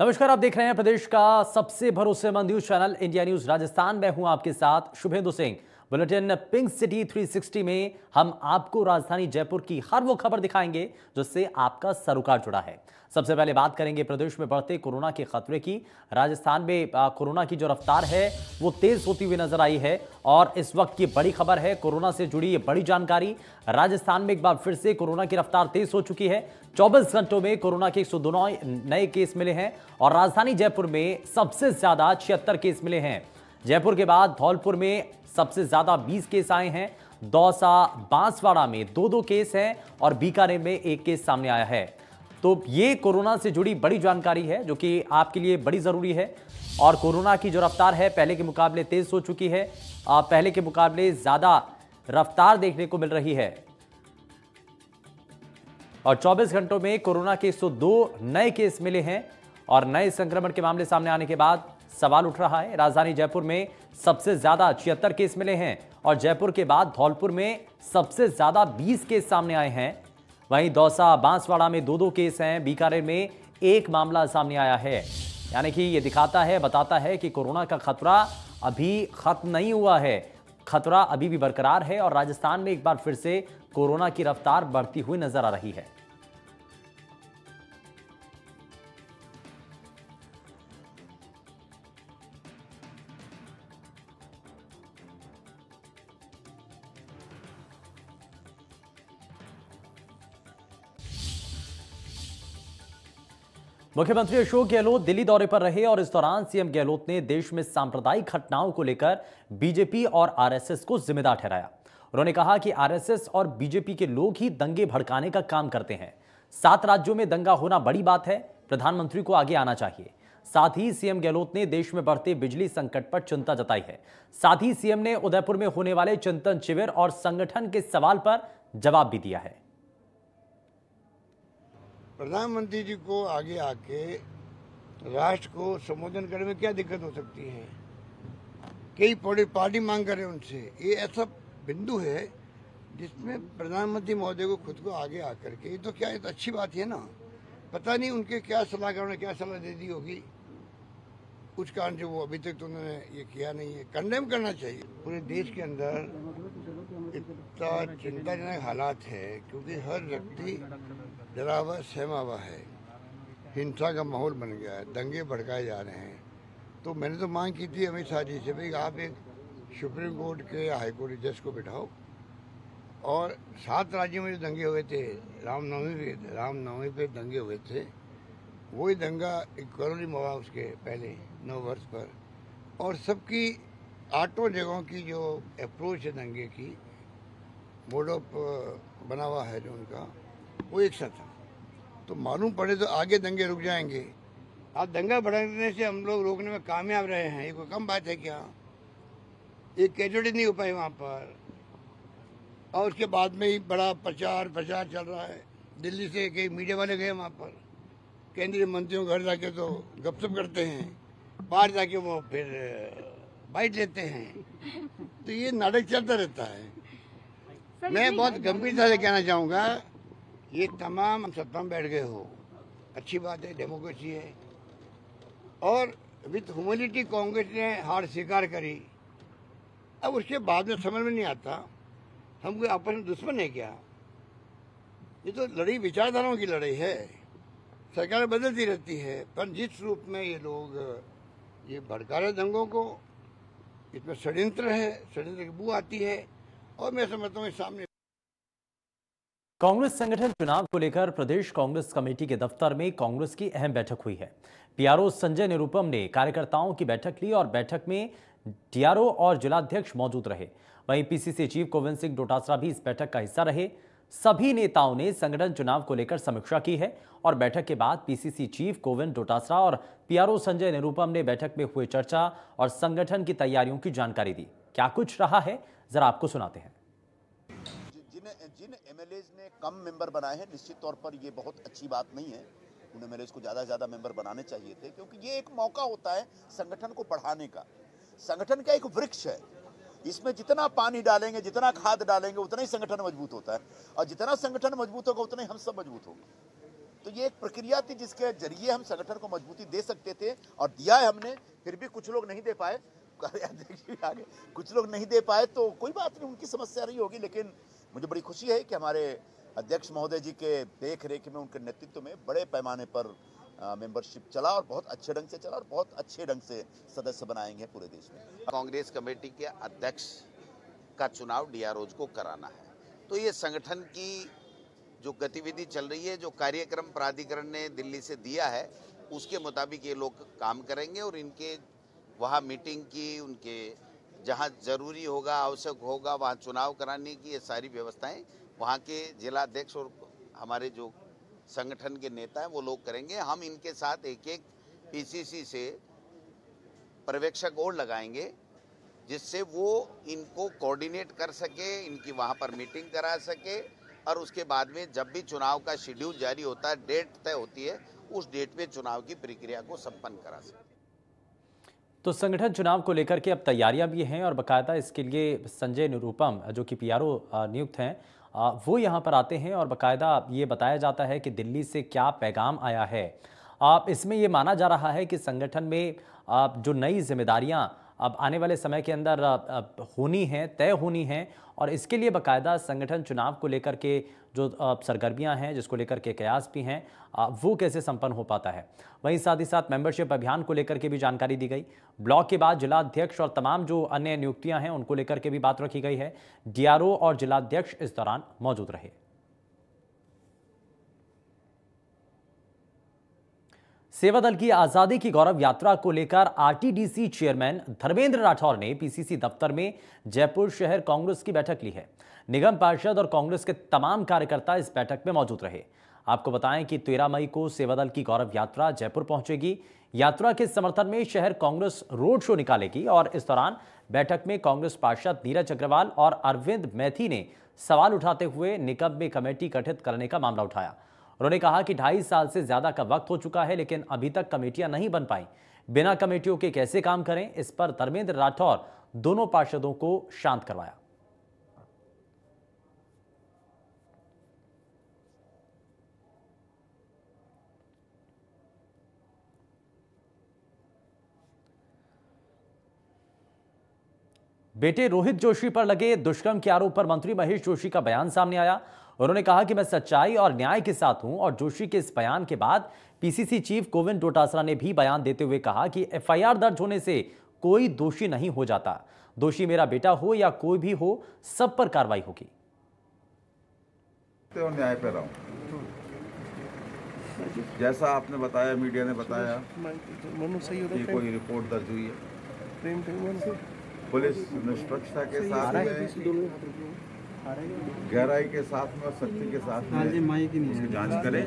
नमस्कार आप देख रहे हैं प्रदेश का सबसे भरोसेमंद news channel India News Rajasthan में हूं आपके साथ Shubhendu Singh bulletin pink city 360 में हम आपको राजधानी जयपुर की हर वो खबर दिखाएंगे जिससे आपका सरोकार जुड़ा है सबसे पहले बात करेंगे प्रदेश में बढ़ते कोरोना के खतरे की राजस्थान में कोरोना की जो रफ्तार है वो तेज होती हुई नजर आई है और इस वक्त की बड़ी खबर है कोरोना से जुड़ी ये बड़ी जानकारी राजस्थान में एक बार फिर से कोरोना की रफ्तार तेज हो चुकी है चौबीस घंटों में कोरोना के एक नए केस मिले हैं और राजधानी जयपुर में सबसे ज्यादा छिहत्तर केस मिले हैं जयपुर के बाद धौलपुर में सबसे ज़्यादा बीस केस आए हैं दौसा बांसवाड़ा में दो दो केस हैं और बीकानेर में एक केस सामने आया है तो ये कोरोना से जुड़ी बड़ी जानकारी है जो कि आपके लिए बड़ी ज़रूरी है और कोरोना की जो रफ्तार है पहले के मुकाबले तेज़ हो चुकी है पहले के मुकाबले ज़्यादा रफ्तार देखने को मिल रही है और 24 घंटों में कोरोना के 102 नए केस मिले हैं और नए संक्रमण के मामले सामने आने के बाद सवाल उठ रहा है राजधानी जयपुर में सबसे ज्यादा छिहत्तर केस मिले हैं और जयपुर के बाद धौलपुर में सबसे ज्यादा बीस केस सामने आए हैं वहीं दौसा बांसवाड़ा में दो दो केस हैं बीकानेर में एक मामला सामने आया है यानी कि ये दिखाता है बताता है कि कोरोना का खतरा अभी खत्म नहीं हुआ है खतरा अभी भी बरकरार है और राजस्थान में एक बार फिर से कोरोना की रफ्तार बढ़ती हुई नजर आ रही है मुख्यमंत्री अशोक गहलोत दिल्ली दौरे पर रहे और इस दौरान सीएम गहलोत ने देश में सांप्रदायिक घटनाओं को लेकर बीजेपी और आरएसएस को जिम्मेदार ठहराया उन्होंने कहा कि आरएसएस और बीजेपी के लोग ही दंगे भड़काने का काम करते हैं सात राज्यों में दंगा होना बड़ी बात है प्रधानमंत्री को आगे आना चाहिए साथ ही सीएम गहलोत ने देश में बढ़ते बिजली संकट पर चिंता जताई है साथ ही सीएम ने उदयपुर में होने वाले चिंतन शिविर और संगठन के सवाल पर जवाब भी दिया है प्रधानमंत्री जी को आगे आके राष्ट्र को संबोधन करने में क्या दिक्कत हो सकती है कई बड़ी पार्टी मांग कर रहे उनसे ये ऐसा बिंदु है जिसमें प्रधानमंत्री महोदय को खुद को आगे आकर के ये तो क्या ये तो अच्छी बात है ना पता नहीं उनके क्या सलाहकारों ने क्या सलाह दे दी होगी कुछ कारण से वो अभी तक तो उन्होंने ये किया नहीं है कंडेम करना चाहिए पूरे देश के अंदर इतना चिंताजनक हालात है क्योंकि हर व्यक्ति डरा हुआ सहमा हुआ है हिंसा का माहौल बन गया है दंगे भड़काए जा रहे हैं तो मैंने तो मांग की थी अमित शाह जी से भाई आप एक सुप्रीम कोर्ट के हाई कोर्ट जज को बिठाओ और सात राज्यों में जो दंगे हुए थे रामनवमी पे रामनवमी पे दंगे हुए थे वही दंगा एक करोड़ी मवा उसके पहले नौ वर्ष पर और सबकी आठों जगहों की जो अप्रोच है दंगे की मोड ऑफ बना हुआ है जो उनका वो एक सा तो मालूम पड़े तो आगे दंगे रुक जाएंगे आज दंगा बढ़ाने से हम लोग रोकने में कामयाब रहे हैं ये कोई कम बात है क्या एक कैजुअलिटी नहीं हो पाई वहाँ पर और उसके बाद में ही बड़ा प्रचार प्रचार चल रहा है दिल्ली से कई मीडिया वाले गए वहाँ पर केंद्रीय मंत्रियों घर जाके तो गपशप करते हैं बाहर जाके वो फिर बाइट लेते हैं तो ये नाटक चलता रहता है मैं बहुत गंभीरता से कहना चाहूँगा ये तमाम हम सत्ता में बैठ गए हो अच्छी बात है डेमोक्रेसी है और विथ ह्यूमिलिटी कांग्रेस ने हार स्वीकार करी अब उसके बाद में समझ में नहीं आता हम कोई आपस में दुश्मन है क्या ये तो लड़ाई विचारधाराओं की लड़ाई है सरकार बदलती रहती है पर जिस रूप में ये लोग ये भड़का रहे दंगों को इसमें षड्यंत्र है षड्यंत्र की बू आती है और मैं समझता हूँ सामने कांग्रेस संगठन चुनाव को लेकर प्रदेश कांग्रेस कमेटी के दफ्तर में कांग्रेस की अहम बैठक हुई है पीआरओ संजय निरुपम ने कार्यकर्ताओं की बैठक ली और बैठक में डीआरओ और जिलाध्यक्ष मौजूद रहे वहीं पीसीसी चीफ गोविंद सिंह डोटासरा भी इस बैठक का हिस्सा रहे सभी नेताओं ने संगठन चुनाव को लेकर समीक्षा की है और बैठक के बाद पीसीसी चीफ गोविंद डोटासरा और पीआरओ संजय निरुपम ने बैठक में हुए चर्चा और संगठन की तैयारियों की जानकारी दी क्या कुछ रहा है जरा आपको सुनाते हैं एमएलएज ने कम मेंबर बनाए हैं निश्चित तौर पर ये बहुत अच्छी बात नहीं है उन एमएलएज को ज़्यादा से ज़्यादा मेंबर बनाने चाहिए थे क्योंकि ये एक मौका होता है संगठन को बढ़ाने का संगठन का एक वृक्ष है इसमें जितना पानी डालेंगे जितना खाद डालेंगे उतना ही संगठन मजबूत होता है और जितना संगठन मजबूत होगा उतना ही हम सब मजबूत होंगे तो ये एक प्रक्रिया थी जिसके जरिए हम संगठन को मजबूती दे सकते थे और दिया है हमने फिर भी कुछ लोग नहीं दे पाए कार्याध्यक्ष भी आगे कुछ लोग नहीं दे पाए तो कोई बात नहीं उनकी समस्या रही होगी लेकिन मुझे बड़ी खुशी है कि हमारे अध्यक्ष महोदय जी के देख रेख में उनके नेतृत्व में बड़े पैमाने पर मेंबरशिप चला और बहुत अच्छे ढंग से चला और बहुत अच्छे ढंग से सदस्य बनाएंगे पूरे देश में कांग्रेस कमेटी के अध्यक्ष का चुनाव डी को कराना है तो ये संगठन की जो गतिविधि चल रही है जो कार्यक्रम प्राधिकरण ने दिल्ली से दिया है उसके मुताबिक ये लोग काम करेंगे और इनके वहाँ मीटिंग की उनके जहाँ जरूरी होगा आवश्यक होगा वहाँ चुनाव कराने की ये सारी व्यवस्थाएं वहाँ के जिला अध्यक्ष और हमारे जो संगठन के नेता हैं वो लोग करेंगे हम इनके साथ एक एक पीसीसी से पर्यवेक्षक और लगाएंगे जिससे वो इनको कोऑर्डिनेट कर सके इनकी वहाँ पर मीटिंग करा सके और उसके बाद में जब भी चुनाव का शेड्यूल जारी होता है डेट तय होती है उस डेट पे चुनाव की प्रक्रिया को संपन्न करा सके तो संगठन चुनाव को लेकर के अब तैयारियां भी हैं और बकायदा इसके लिए संजय निरूपम जो कि पीआरओ नियुक्त हैं वो यहाँ पर आते हैं और बकायदा ये बताया जाता है कि दिल्ली से क्या पैगाम आया है आप इसमें ये माना जा रहा है कि संगठन में आप जो नई जिम्मेदारियाँ अब आने वाले समय के अंदर होनी है तय होनी है और इसके लिए बकायदा संगठन चुनाव को लेकर के जो सरगर्मियां हैं जिसको लेकर के कयास भी हैं वो कैसे संपन्न हो पाता है वहीं साथ ही साथ मेंबरशिप अभियान को लेकर के भी जानकारी दी गई ब्लॉक के बाद जिलाध्यक्ष और तमाम जो अन्य नियुक्तियां हैं उनको लेकर के भी बात रखी गई है डी और जिलाध्यक्ष इस दौरान मौजूद रहे सेवा दल की आजादी की गौरव यात्रा को लेकर आरटीडीसी चेयरमैन धर्मेंद्र राठौर ने पीसीसी दफ्तर में जयपुर शहर कांग्रेस की बैठक ली है निगम पार्षद और कांग्रेस के तमाम कार्यकर्ता इस बैठक में मौजूद रहे आपको बताएं कि तेरह मई को सेवा दल की गौरव यात्रा जयपुर पहुंचेगी यात्रा के समर्थन में शहर कांग्रेस रोड शो निकालेगी और इस दौरान बैठक में कांग्रेस पार्षद नीरज अग्रवाल और अरविंद मैथी ने सवाल उठाते हुए निगम में कमेटी गठित करने का मामला उठाया उन्होंने कहा कि ढाई साल से ज्यादा का वक्त हो चुका है लेकिन अभी तक कमेटियां नहीं बन पाई बिना कमेटियों के कैसे काम करें इस पर धर्मेंद्र राठौर दोनों पार्षदों को शांत करवाया बेटे रोहित जोशी पर लगे दुष्कर्म के आरोप पर मंत्री महेश जोशी का बयान सामने आया उन्होंने कहा कि मैं सच्चाई और न्याय के साथ हूं और जोशी के इस बयान के बाद पीसीसी चीफ गोविंद डोटासरा ने भी बयान देते हुए कहा कि एफआईआर दर्ज होने से कोई दोषी नहीं हो जाता दोषी मेरा बेटा हो या कोई भी हो सब पर कार्रवाई होगी न्याय पे रहा जैसा आपने बताया मीडिया ने बताया कि कोई रिपोर्ट दर्ज हुई है पुलिस निष्पक्षता के साथ गहराई के साथ में और सख्ती के साथ में इसकी जांच करें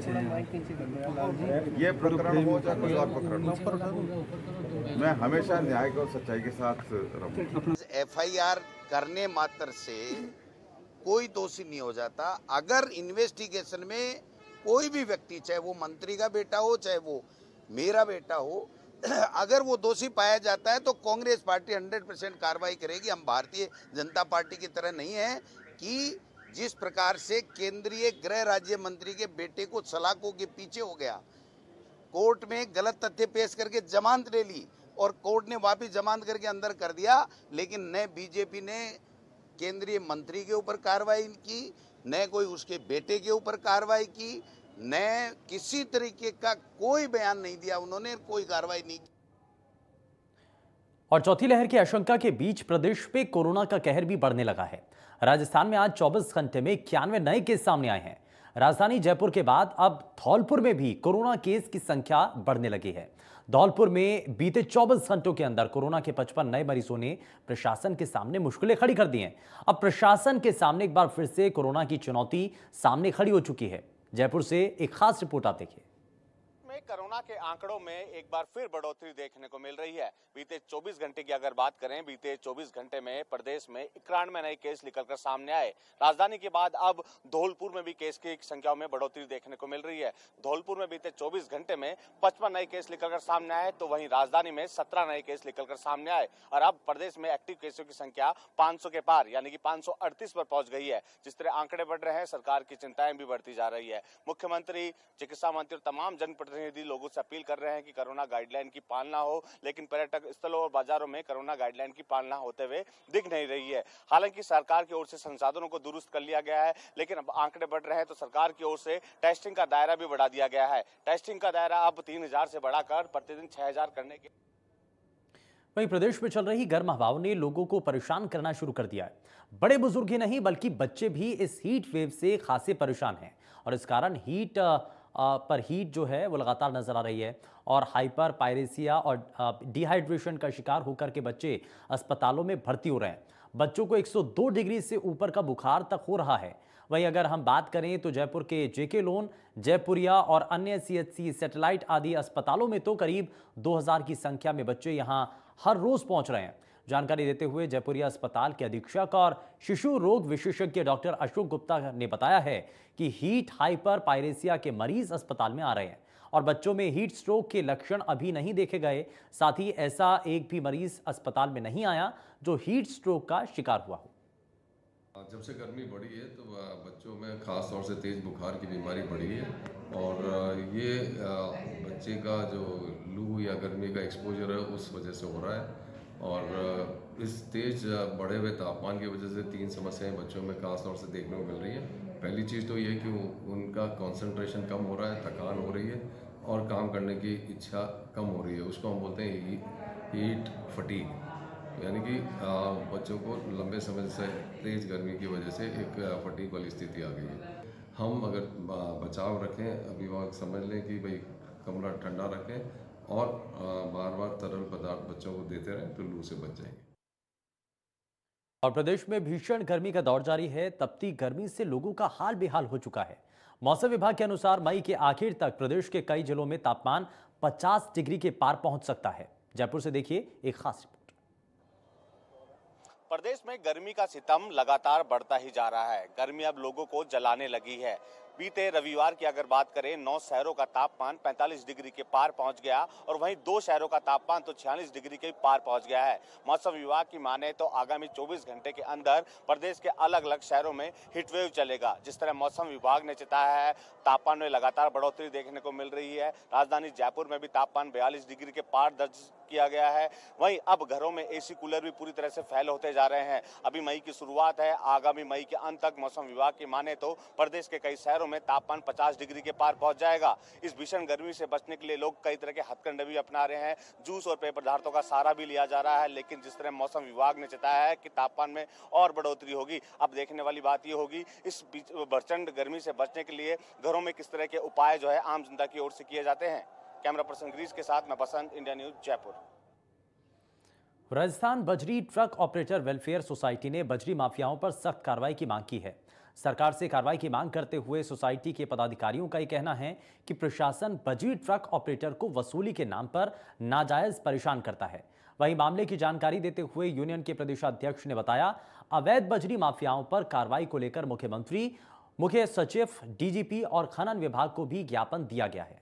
ये तो प्रकरण हो चाहे कोई और प्रकरण हो मैं हमेशा न्याय और सच्चाई के साथ रहूँ एफआईआर करने मात्र से कोई दोषी नहीं हो जाता अगर इन्वेस्टिगेशन में कोई भी व्यक्ति चाहे वो मंत्री का बेटा हो चाहे वो मेरा बेटा हो अगर वो दोषी पाया जाता है तो कांग्रेस पार्टी 100 परसेंट कार्रवाई करेगी हम भारतीय जनता पार्टी की तरह नहीं है कि जिस प्रकार से केंद्रीय गृह राज्य मंत्री के बेटे को सलाखों के पीछे हो गया कोर्ट में गलत तथ्य पेश करके जमानत ले ली और कोर्ट ने वापिस जमानत करके अंदर कर दिया लेकिन न बीजेपी ने केंद्रीय मंत्री के ऊपर कार्रवाई की न कोई उसके बेटे के ऊपर कार्रवाई की ने किसी तरीके का कोई बयान नहीं दिया उन्होंने कोई कार्रवाई नहीं की और चौथी लहर की आशंका के बीच प्रदेश में कोरोना का कहर भी बढ़ने लगा है राजस्थान में आज 24 घंटे में इक्यानवे नए केस सामने आए हैं राजधानी जयपुर के बाद अब धौलपुर में भी कोरोना केस की संख्या बढ़ने लगी है धौलपुर में बीते 24 घंटों के अंदर कोरोना के 55 नए मरीजों ने प्रशासन के सामने मुश्किलें खड़ी कर दी हैं अब प्रशासन के सामने एक बार फिर से कोरोना की चुनौती सामने खड़ी हो चुकी है जयपुर से एक खास रिपोर्ट आप देखिए में कोरोना के आंकड़ों में एक बार फिर बढ़ोतरी देखने को मिल रही है बीते 24 घंटे की अगर बात करें बीते 24 घंटे में प्रदेश में इक्यानवे नए केस निकलकर सामने आए राजधानी के बाद अब धौलपुर में भी केस की संख्या में बढ़ोतरी देखने को मिल रही है धौलपुर में बीते चौबीस घंटे में पचपन नए केस निकलकर सामने आए तो वहीं राजधानी में सत्रह नए केस निकलकर सामने आए और अब प्रदेश में एक्टिव केसों की संख्या पांच के पार यानी कि पांच पर पहुंच गई है जिस तरह आंकड़े बढ़ रहे हैं सरकार की चिंताएं भी बढ़ती जा रही है मुख्यमंत्री चिकित्सा मंत्री और तमाम जनप्रतिनिधि प्रतिनिधि लोगों से अपील कर रहे हैं कि कोरोना गाइडलाइन की पालना हो लेकिन पर्यटक स्थलों और बाजारों में कोरोना गाइडलाइन की पालना होते हुए दिख नहीं रही है हालांकि सरकार की ओर से संसाधनों को दुरुस्त कर लिया गया है लेकिन अब आंकड़े बढ़ रहे हैं तो सरकार की ओर से टेस्टिंग का दायरा भी बढ़ा दिया गया है टेस्टिंग का दायरा अब तीन से बढ़ाकर प्रतिदिन छह करने के वहीं प्रदेश में चल रही गर्म हवाओं ने लोगों को परेशान करना शुरू कर दिया है बड़े बुजुर्ग ही नहीं बल्कि बच्चे भी इस हीट वेव से खासे परेशान हैं और इस कारण हीट आ, पर हीट जो है वो लगातार नज़र आ रही है और हाइपर पायरेसिया और डिहाइड्रेशन का शिकार होकर के बच्चे अस्पतालों में भर्ती हो रहे हैं बच्चों को 102 डिग्री से ऊपर का बुखार तक हो रहा है वहीं अगर हम बात करें तो जयपुर के जेके लोन जयपुरिया और अन्य सीएचसी सैटेलाइट आदि अस्पतालों में तो करीब 2000 की संख्या में बच्चे यहां हर रोज़ पहुंच रहे हैं जानकारी देते हुए जयपुरिया अस्पताल के अधीक्षक और शिशु रोग विशेषज्ञ डॉक्टर अशोक गुप्ता ने बताया है कि हीट हाइपर पायरेसिया के मरीज अस्पताल में आ रहे हैं और बच्चों में हीट स्ट्रोक के लक्षण अभी नहीं देखे गए साथ ही ऐसा एक भी मरीज अस्पताल में नहीं आया जो हीट स्ट्रोक का शिकार हुआ हो जब से गर्मी बढ़ी है तो बच्चों में खास तौर से तेज़ बुखार की बीमारी बढ़ी है और ये बच्चे का जो लू या गर्मी का एक्सपोजर है उस वजह से हो रहा है और इस तेज़ बढ़े हुए तापमान की वजह से तीन समस्याएं बच्चों में खास तौर से देखने को मिल रही है पहली चीज़ तो ये कि उनका कंसंट्रेशन कम हो रहा है थकान हो रही है और काम करने की इच्छा कम हो रही है उसको हम बोलते हैं हीट फटीक यानी कि बच्चों को लंबे समय से तेज़ गर्मी की वजह से एक फटीक वाली स्थिति आ गई है हम अगर बचाव रखें अभिभावक समझ लें कि भाई कमरा ठंडा रखें और बार बार तरल पदार्थ बच्चों को देते रहें तो लू से बच जाएंगे और प्रदेश में भीषण गर्मी का दौर जारी है तपती गर्मी से लोगों का हाल बेहाल हो चुका है मौसम विभाग के अनुसार मई के आखिर तक प्रदेश के कई जिलों में तापमान 50 डिग्री के पार पहुंच सकता है जयपुर से देखिए एक खास रिपोर्ट प्रदेश में गर्मी का सितम लगातार बढ़ता ही जा रहा है गर्मी अब लोगों को जलाने लगी है बीते रविवार की अगर बात करें नौ शहरों का तापमान 45 डिग्री के पार पहुंच गया और वहीं दो शहरों का तापमान तो 46 डिग्री के पार पहुंच गया है मौसम विभाग की माने तो आगामी 24 घंटे के अंदर प्रदेश के अलग अलग शहरों में हीटवेव चलेगा जिस तरह मौसम विभाग ने चेताया है तापमान में लगातार बढ़ोतरी देखने को मिल रही है राजधानी जयपुर में भी तापमान बयालीस डिग्री के पार दर्ज किया गया है वहीं अब घरों में एसी कूलर भी पूरी तरह से फैल होते जा रहे हैं अभी मई की शुरुआत है आगामी मई के अंत तक मौसम विभाग की माने तो प्रदेश के कई शहरों में तापमान 50 डिग्री के पार पहुंच जाएगा इस भीषण गर्मी से बचने के लिए लोग कई तरह के हथकंडे भी अपना रहे हैं जूस और पेय पदार्थों का सारा भी लिया जा रहा है लेकिन जिस तरह मौसम विभाग ने चेताया है कि तापमान में और बढ़ोतरी होगी अब देखने वाली बात यह होगी इस प्रचंड गर्मी से बचने के लिए घरों में किस तरह के उपाय जो है आम जनता की ओर से किए जाते हैं कैमरा पर्सन ग्रीस के साथ मैं बसंत इंडिया न्यूज जयपुर राजस्थान बजरी ट्रक ऑपरेटर वेलफेयर सोसाइटी ने बजरी माफियाओं पर सख्त कार्रवाई की मांग की है सरकार से कार्रवाई की मांग करते हुए सोसाइटी के पदाधिकारियों का ये कहना है कि प्रशासन बजरी ट्रक ऑपरेटर को वसूली के नाम पर नाजायज परेशान करता है वहीं मामले की जानकारी देते हुए यूनियन के प्रदेशाध्यक्ष ने बताया अवैध बजरी माफियाओं पर कार्रवाई को लेकर मुख्यमंत्री मुख्य सचिव डीजीपी और खनन विभाग को भी ज्ञापन दिया गया है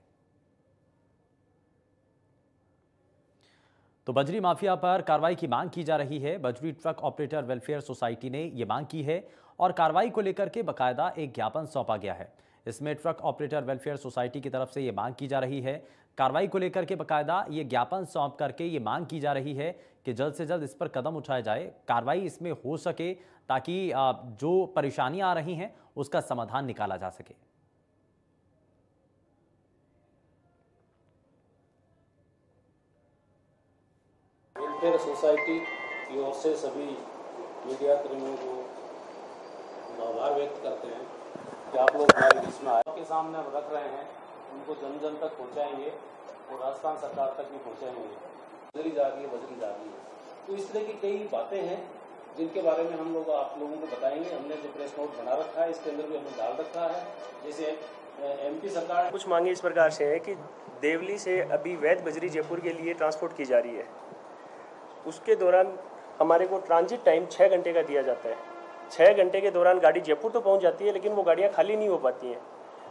तो बजरी माफिया पर कार्रवाई की मांग की जा रही है बजरी ट्रक ऑपरेटर वेलफेयर सोसाइटी ने ये मांग की है और कार्रवाई को लेकर के बकायदा एक ज्ञापन सौंपा गया है इसमें ट्रक ऑपरेटर वेलफेयर सोसाइटी की तरफ से ये मांग की जा रही है कार्रवाई को लेकर के बकायदा ये ज्ञापन सौंप करके ये मांग की जा रही है कि जल्द से जल्द इस पर कदम उठाया जाए कार्रवाई इसमें हो सके ताकि जो परेशानियां आ रही हैं उसका समाधान निकाला जा सके वेलफेयर सोसाइटी की ओर से सभी मीडिया कर्मियों को आभार व्यक्त करते हैं कि आप लोग हमारे बीच में आपके सामने हम रख रहे हैं उनको जन जन तक पहुंचाएंगे और राजस्थान सरकार तक भी पहुंचाएंगे बजरी जा रही है बदली जा रही है तो इस तरह की कई बातें हैं जिनके बारे में हम लोग आप लोगों को बताएंगे हमने जो प्रेस नोट बना रखा है इसके अंदर भी हमने डाल रखा है जैसे एमपी सरकार कुछ मांगे इस प्रकार से है कि देवली से अभी वैध बजरी जयपुर के लिए ट्रांसपोर्ट की जा रही है उसके दौरान हमारे को ट्रांजिट टाइम छः घंटे का दिया जाता है छः घंटे के दौरान गाड़ी जयपुर तो पहुंच जाती है लेकिन वो गाड़ियाँ खाली नहीं हो पाती हैं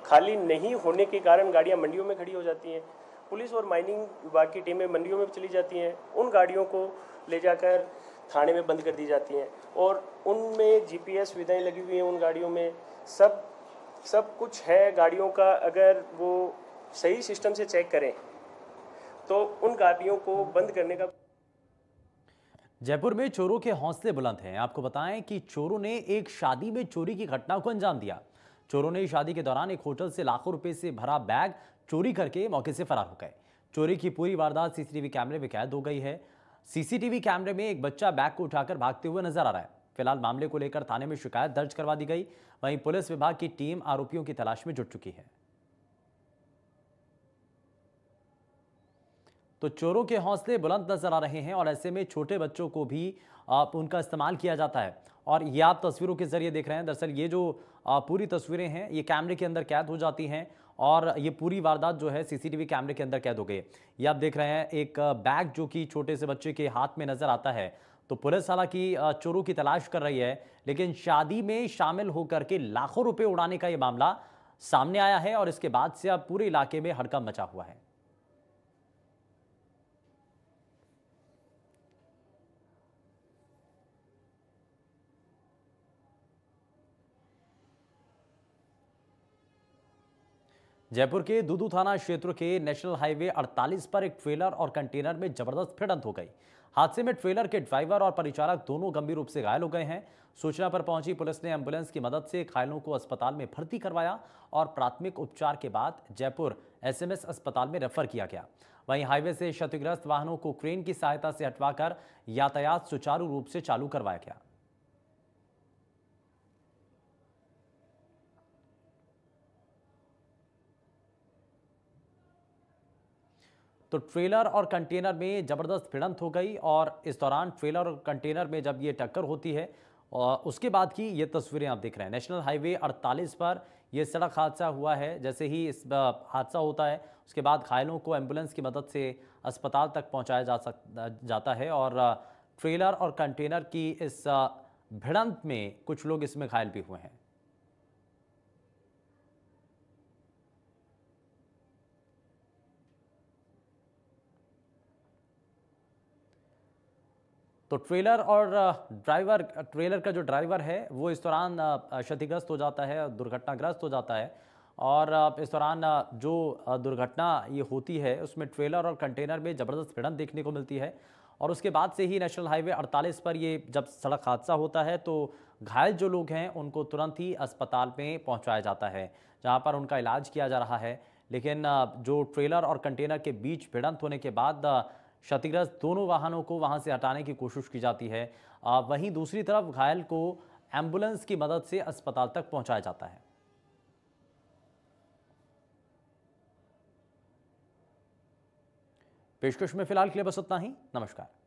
खाली नहीं होने के कारण गाड़ियाँ मंडियों में खड़ी हो जाती हैं पुलिस और माइनिंग विभाग की टीमें मंडियों में चली जाती हैं उन गाड़ियों को ले जाकर थाने में बंद कर दी जाती हैं और उनमें एस सुविधाएँ लगी हुई हैं उन गाड़ियों में सब सब कुछ है गाड़ियों का अगर वो सही सिस्टम से चेक करें तो उन गाड़ियों को बंद करने का जयपुर में चोरों के हौसले बुलंद हैं आपको बताएं कि चोरों ने एक शादी में चोरी की घटना को अंजाम दिया चोरों ने शादी के दौरान एक होटल से लाखों रुपए से भरा बैग चोरी करके मौके से फरार हो गए चोरी की पूरी वारदात सीसीटीवी कैमरे में कैद हो गई है सीसीटीवी कैमरे में एक बच्चा बैग को उठाकर भागते हुए नजर आ रहा है फिलहाल मामले को लेकर थाने में शिकायत दर्ज करवा दी गई वहीं पुलिस विभाग की टीम आरोपियों की तलाश में जुट चुकी है तो चोरों के हौसले बुलंद नज़र आ रहे हैं और ऐसे में छोटे बच्चों को भी आप उनका इस्तेमाल किया जाता है और ये आप तस्वीरों के ज़रिए देख रहे हैं दरअसल ये जो पूरी तस्वीरें हैं ये कैमरे के अंदर कैद हो जाती हैं और ये पूरी वारदात जो है सीसीटीवी कैमरे के अंदर कैद हो गई है ये आप देख रहे हैं एक बैग जो कि छोटे से बच्चे के हाथ में नज़र आता है तो पुलिस हालांकि चोरों की तलाश कर रही है लेकिन शादी में शामिल होकर के लाखों रुपये उड़ाने का ये मामला सामने आया है और इसके बाद से अब पूरे इलाके में हड़कम मचा हुआ है जयपुर के दुदू थाना क्षेत्र के नेशनल हाईवे 48 पर एक ट्रेलर और कंटेनर में जबरदस्त भिड़ंत हो गई हादसे में ट्रेलर के ड्राइवर और परिचालक दोनों गंभीर रूप से घायल हो गए हैं सूचना पर पहुंची पुलिस ने एम्बुलेंस की मदद से घायलों को अस्पताल में भर्ती करवाया और प्राथमिक उपचार के बाद जयपुर एसएमएस अस्पताल में रेफर किया गया वहीं हाईवे से क्षतिग्रस्त वाहनों को क्रेन की सहायता से हटवाकर यातायात सुचारू रूप से चालू करवाया गया तो ट्रेलर और कंटेनर में ज़बरदस्त भिड़ंत हो गई और इस दौरान ट्रेलर और कंटेनर में जब ये टक्कर होती है और उसके बाद की ये तस्वीरें आप देख रहे हैं नेशनल हाईवे 48 पर यह सड़क हादसा हुआ है जैसे ही इस हादसा होता है उसके बाद घायलों को एम्बुलेंस की मदद से अस्पताल तक पहुंचाया जा सक जाता है और ट्रेलर और कंटेनर की इस भिड़ंत में कुछ लोग इसमें घायल भी हुए हैं तो ट्रेलर और ड्राइवर ट्रेलर का जो ड्राइवर है वो इस दौरान क्षतिग्रस्त हो जाता है दुर्घटनाग्रस्त हो जाता है और इस दौरान जो दुर्घटना ये होती है उसमें ट्रेलर और कंटेनर में ज़बरदस्त भिड़न देखने को मिलती है और उसके बाद से ही नेशनल हाईवे 48 पर ये जब सड़क हादसा होता है तो घायल जो लोग हैं उनको तुरंत ही अस्पताल में पहुंचाया जाता है जहां पर उनका इलाज किया जा रहा है लेकिन जो ट्रेलर और कंटेनर के बीच भिड़ंत होने के बाद क्षतिग्रस्त दोनों वाहनों को वहां से हटाने की कोशिश की जाती है वहीं दूसरी तरफ घायल को एम्बुलेंस की मदद से अस्पताल तक पहुंचाया जाता है पेशकश में फिलहाल के लिए बस उतना ही नमस्कार